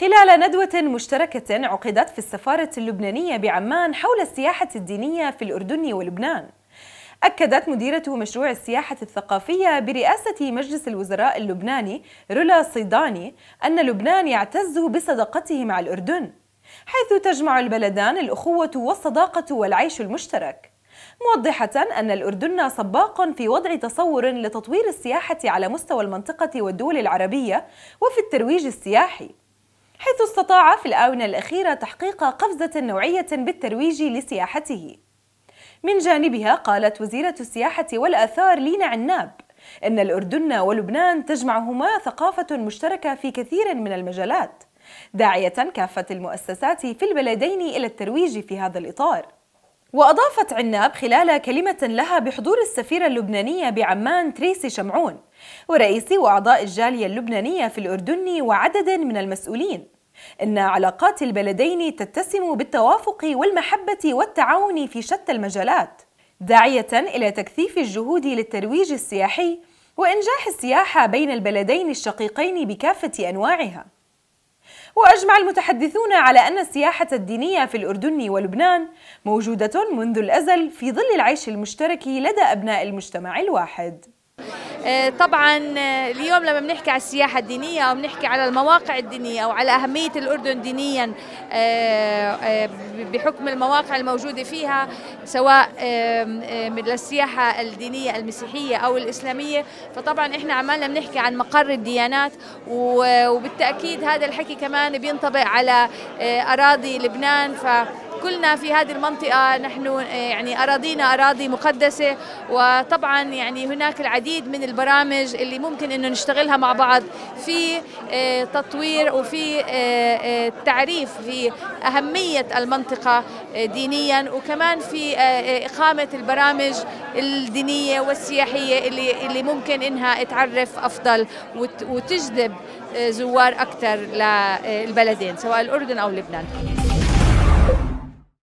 خلال ندوة مشتركة عقدت في السفارة اللبنانية بعمان حول السياحة الدينية في الأردن ولبنان أكدت مديرة مشروع السياحة الثقافية برئاسة مجلس الوزراء اللبناني رولا صيداني أن لبنان يعتز بصداقته مع الأردن حيث تجمع البلدان الأخوة والصداقة والعيش المشترك موضحة أن الأردن سباق في وضع تصور لتطوير السياحة على مستوى المنطقة والدول العربية وفي الترويج السياحي حيث استطاع في الآونة الأخيرة تحقيق قفزة نوعية بالترويج لسياحته. من جانبها قالت وزيرة السياحة والآثار لينا عناب إن الأردن ولبنان تجمعهما ثقافة مشتركة في كثير من المجالات، داعية كافة المؤسسات في البلدين إلى الترويج في هذا الإطار. وأضافت عناب خلال كلمة لها بحضور السفيرة اللبنانية بعمان تريسي شمعون ورئيس وأعضاء الجالية اللبنانية في الأردن وعدد من المسؤولين إن علاقات البلدين تتسم بالتوافق والمحبة والتعاون في شتى المجالات داعية إلى تكثيف الجهود للترويج السياحي وإنجاح السياحة بين البلدين الشقيقين بكافة أنواعها وأجمع المتحدثون على أن السياحة الدينية في الأردن ولبنان موجودة منذ الأزل في ظل العيش المشترك لدى أبناء المجتمع الواحد آه، طبعا آه، اليوم لما بنحكي على السياحة الدينية أو بنحكي على المواقع الدينية أو على أهمية الأردن دينيا آه، بحكم المواقع الموجودة فيها سواء من السياحة الدينية المسيحية أو الإسلامية فطبعا إحنا عمالنا بنحكي عن مقر الديانات وبالتأكيد هذا الحكي كمان بينطبق على أراضي لبنان ف كلنا في هذه المنطقة نحن آه، يعني أراضينا أراضي مقدسة وطبعا يعني هناك العديد من البرامج اللي ممكن أنه نشتغلها مع بعض في آه، تطوير وفي آه، تعريف في أهمية المنطقة دينيا وكمان في إقامة البرامج الدينية والسياحية اللي, اللي ممكن أنها تعرف أفضل وتجذب زوار أكثر للبلدين سواء الأردن أو لبنان